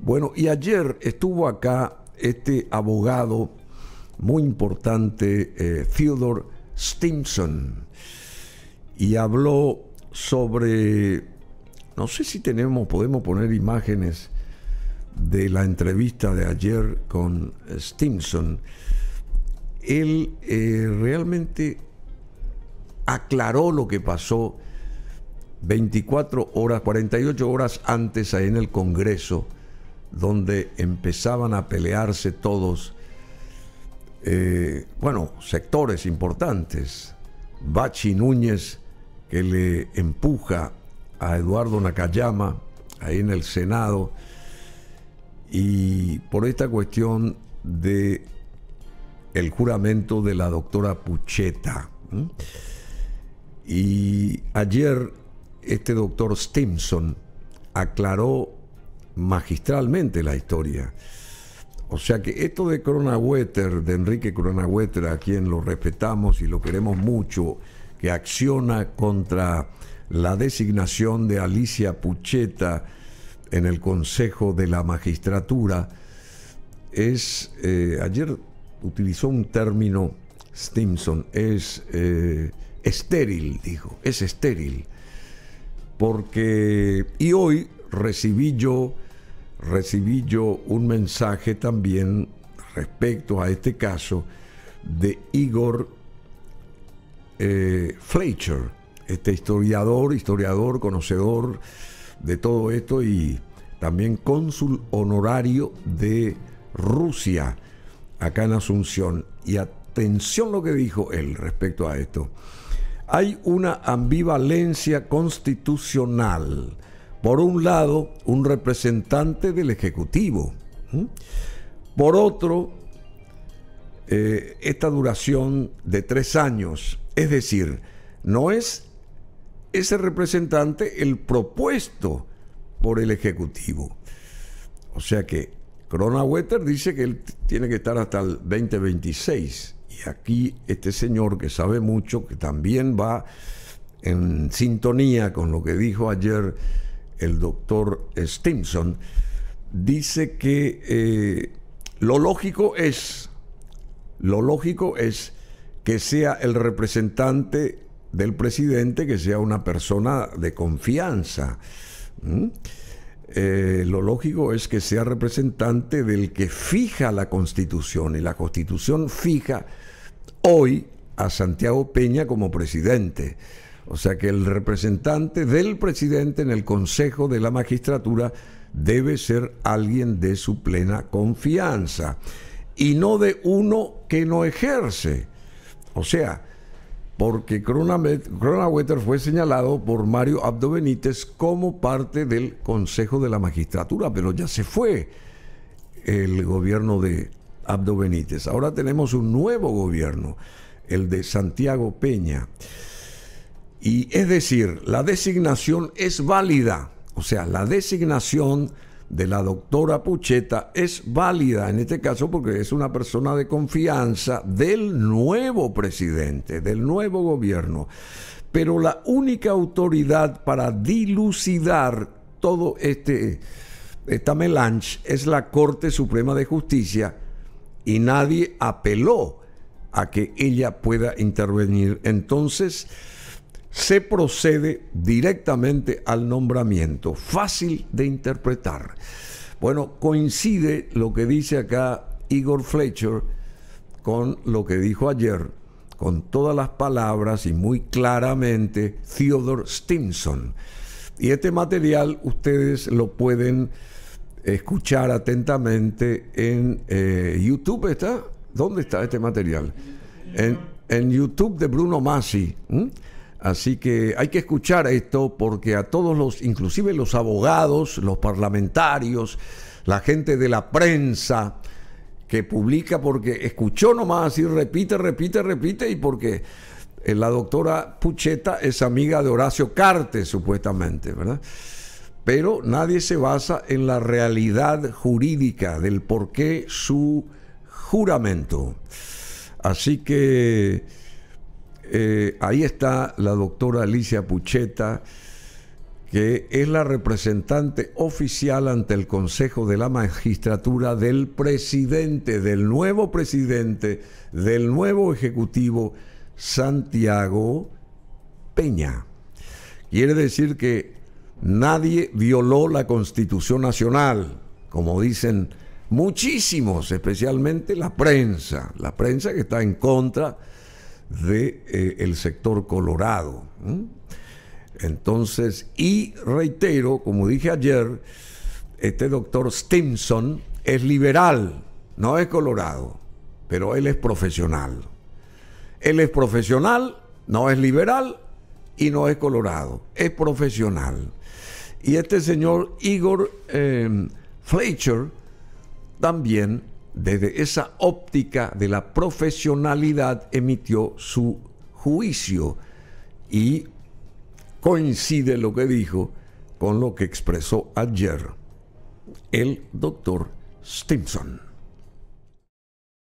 Bueno, y ayer estuvo acá este abogado muy importante, eh, Theodore Stimson, y habló sobre, no sé si tenemos, podemos poner imágenes de la entrevista de ayer con eh, Stimson. Él eh, realmente aclaró lo que pasó 24 horas, 48 horas antes ahí en el Congreso donde empezaban a pelearse todos, eh, bueno, sectores importantes. Bachi Núñez, que le empuja a Eduardo Nakayama, ahí en el Senado, y por esta cuestión de el juramento de la doctora Pucheta. Y ayer este doctor Stimson aclaró magistralmente la historia. O sea que esto de Cronawetter, de Enrique Cronawetter, a quien lo respetamos y lo queremos mucho, que acciona contra la designación de Alicia Pucheta en el Consejo de la Magistratura, es, eh, ayer utilizó un término Stimson, es eh, estéril, dijo, es estéril. Porque, y hoy recibí yo, recibí yo un mensaje también respecto a este caso de Igor eh, Fletcher, este historiador, historiador, conocedor de todo esto y también cónsul honorario de Rusia acá en Asunción. Y atención lo que dijo él respecto a esto. Hay una ambivalencia constitucional por un lado, un representante del Ejecutivo. Por otro, eh, esta duración de tres años. Es decir, no es ese representante el propuesto por el Ejecutivo. O sea que Wetter dice que él tiene que estar hasta el 2026. Y aquí este señor que sabe mucho, que también va en sintonía con lo que dijo ayer el doctor Stimson, dice que eh, lo lógico es, lo lógico es que sea el representante del presidente, que sea una persona de confianza. Eh, lo lógico es que sea representante del que fija la constitución y la constitución fija hoy a Santiago Peña como presidente. O sea que el representante del presidente en el Consejo de la Magistratura debe ser alguien de su plena confianza y no de uno que no ejerce. O sea, porque Cronawetter fue señalado por Mario Abdo Benítez como parte del Consejo de la Magistratura, pero ya se fue el gobierno de Abdo Benítez. Ahora tenemos un nuevo gobierno, el de Santiago Peña. Y es decir, la designación es válida, o sea, la designación de la doctora Pucheta es válida en este caso porque es una persona de confianza del nuevo presidente, del nuevo gobierno. Pero la única autoridad para dilucidar todo este esta melange es la Corte Suprema de Justicia y nadie apeló a que ella pueda intervenir. Entonces, se procede directamente al nombramiento, fácil de interpretar. Bueno, coincide lo que dice acá Igor Fletcher con lo que dijo ayer, con todas las palabras y muy claramente Theodore Stimson. Y este material ustedes lo pueden escuchar atentamente en eh, YouTube. ¿Está? ¿Dónde está este material? En, YouTube de Bruno Massi. Así que hay que escuchar esto porque a todos los, inclusive los abogados, los parlamentarios, la gente de la prensa que publica porque escuchó nomás y repite, repite, repite y porque eh, la doctora Pucheta es amiga de Horacio Cartes supuestamente, ¿verdad? Pero nadie se basa en la realidad jurídica del por qué su juramento. Así que eh, ahí está la doctora Alicia Pucheta, que es la representante oficial ante el Consejo de la Magistratura del presidente, del nuevo presidente, del nuevo ejecutivo, Santiago Peña. Quiere decir que nadie violó la Constitución Nacional, como dicen muchísimos, especialmente la prensa, la prensa que está en contra de, eh, el sector Colorado. Entonces, y reitero, como dije ayer, este doctor Stimson es liberal, no es Colorado, pero él es profesional. Él es profesional, no es liberal y no es Colorado, es profesional. Y este señor Igor eh, Fletcher también desde esa óptica de la profesionalidad emitió su juicio y coincide lo que dijo con lo que expresó ayer el doctor Stimson.